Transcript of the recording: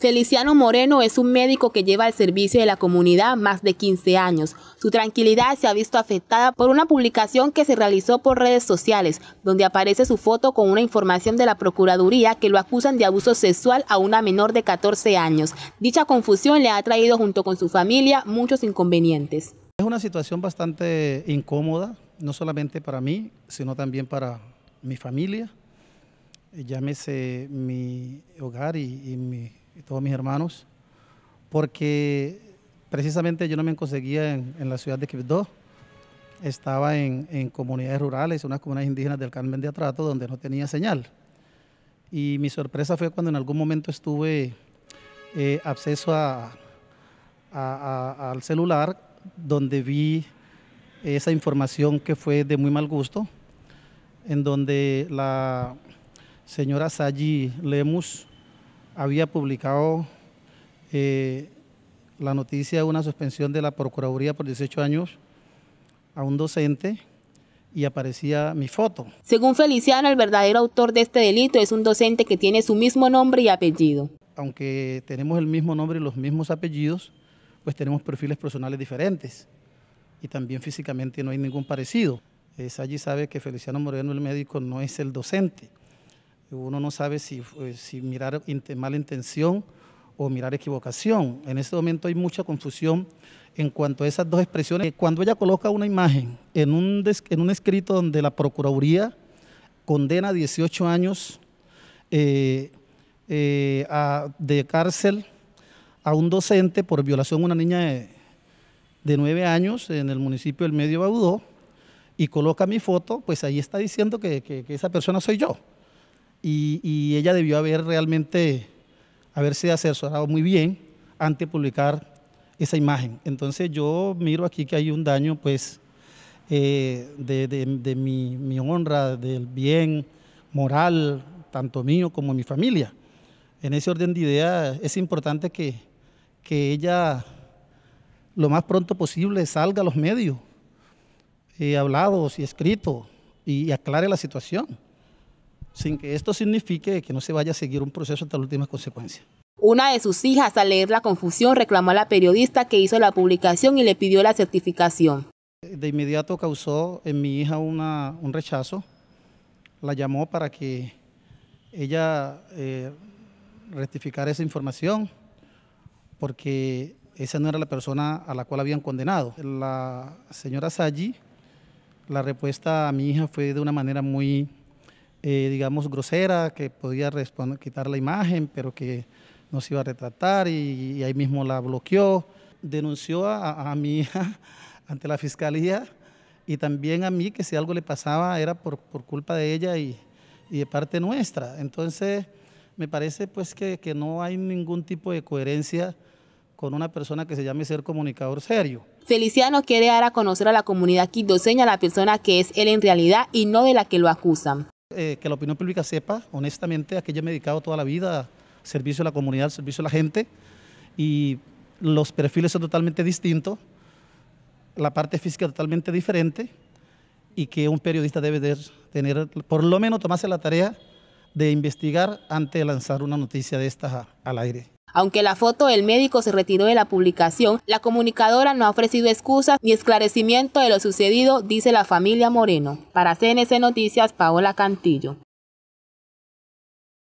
Feliciano Moreno es un médico que lleva al servicio de la comunidad más de 15 años. Su tranquilidad se ha visto afectada por una publicación que se realizó por redes sociales, donde aparece su foto con una información de la Procuraduría que lo acusan de abuso sexual a una menor de 14 años. Dicha confusión le ha traído junto con su familia muchos inconvenientes. Es una situación bastante incómoda, no solamente para mí, sino también para mi familia, llámese mi hogar y, y mi y todos mis hermanos, porque precisamente yo no me conseguía en, la ciudad de Quibdó, estaba en, comunidades rurales, unas comunidades indígenas del Carmen de Atrato, donde no tenía señal. Y mi sorpresa fue cuando en algún momento estuve eh, acceso a, al celular, donde vi esa información que fue de muy mal gusto, en donde la señora Sayi Lemus había publicado eh, la noticia de una suspensión de la Procuraduría por 18 años a un docente y aparecía mi foto. Según Feliciano, el verdadero autor de este delito es un docente que tiene su mismo nombre y apellido. Aunque tenemos el mismo nombre y los mismos apellidos, pues tenemos perfiles personales diferentes y también físicamente no hay ningún parecido. es allí sabe que Feliciano Moreno, el médico, no es el docente. Uno no sabe si, eh, mirar mala intención o mirar equivocación. En este momento hay mucha confusión en cuanto a esas dos expresiones. Eh, cuando ella coloca una imagen en un, escrito donde la Procuraduría condena a 18 años eh, de cárcel a un docente por violación a una niña de, 9 años en el municipio del Medio Baudó y coloca mi foto, pues ahí está diciendo que esa persona soy yo y, ella debió haber realmente, haberse asesorado muy bien antes de publicar esa imagen. Entonces yo miro aquí que hay un daño pues eh, de, mi, honra, del bien moral, tanto mío como mi familia. En ese orden de ideas es importante que, ella lo más pronto posible salga a los medios eh, hablados y escritos y aclare la situación sin que esto signifique que no se vaya a seguir un proceso hasta las últimas consecuencias. Una de sus hijas, al leer la confusión, reclamó a la periodista que hizo la publicación y le pidió la certificación. De inmediato causó en mi hija un rechazo. La llamó para que ella eh, rectificara esa información, porque esa no era la persona a la cual habían condenado. La señora Saji, la respuesta a mi hija fue de una manera muy eh, digamos, grosera, que podía quitar la imagen, pero que no se iba a retratar y, ahí mismo la bloqueó. Denunció a, mi hija ante la fiscalía y también a mí que si algo le pasaba era por, culpa de ella y, de parte nuestra. Entonces, me parece pues que, no hay ningún tipo de coherencia con una persona que se llame ser comunicador serio. Feliciano quiere dar a conocer a la comunidad a la persona que es él en realidad y no de la que lo acusan. Eh, que la opinión pública sepa, honestamente, que yo me he dedicado toda la vida, servicio a la comunidad, servicio a la gente, y los perfiles son totalmente distintos, la parte física totalmente diferente, y que un periodista debe tener, por lo menos tomarse la tarea de investigar antes de lanzar una noticia de estas al aire. Aunque la foto del médico se retiró de la publicación, la comunicadora no ha ofrecido excusas ni esclarecimiento de lo sucedido, dice la familia Moreno. Para CNC Noticias, Paola Cantillo.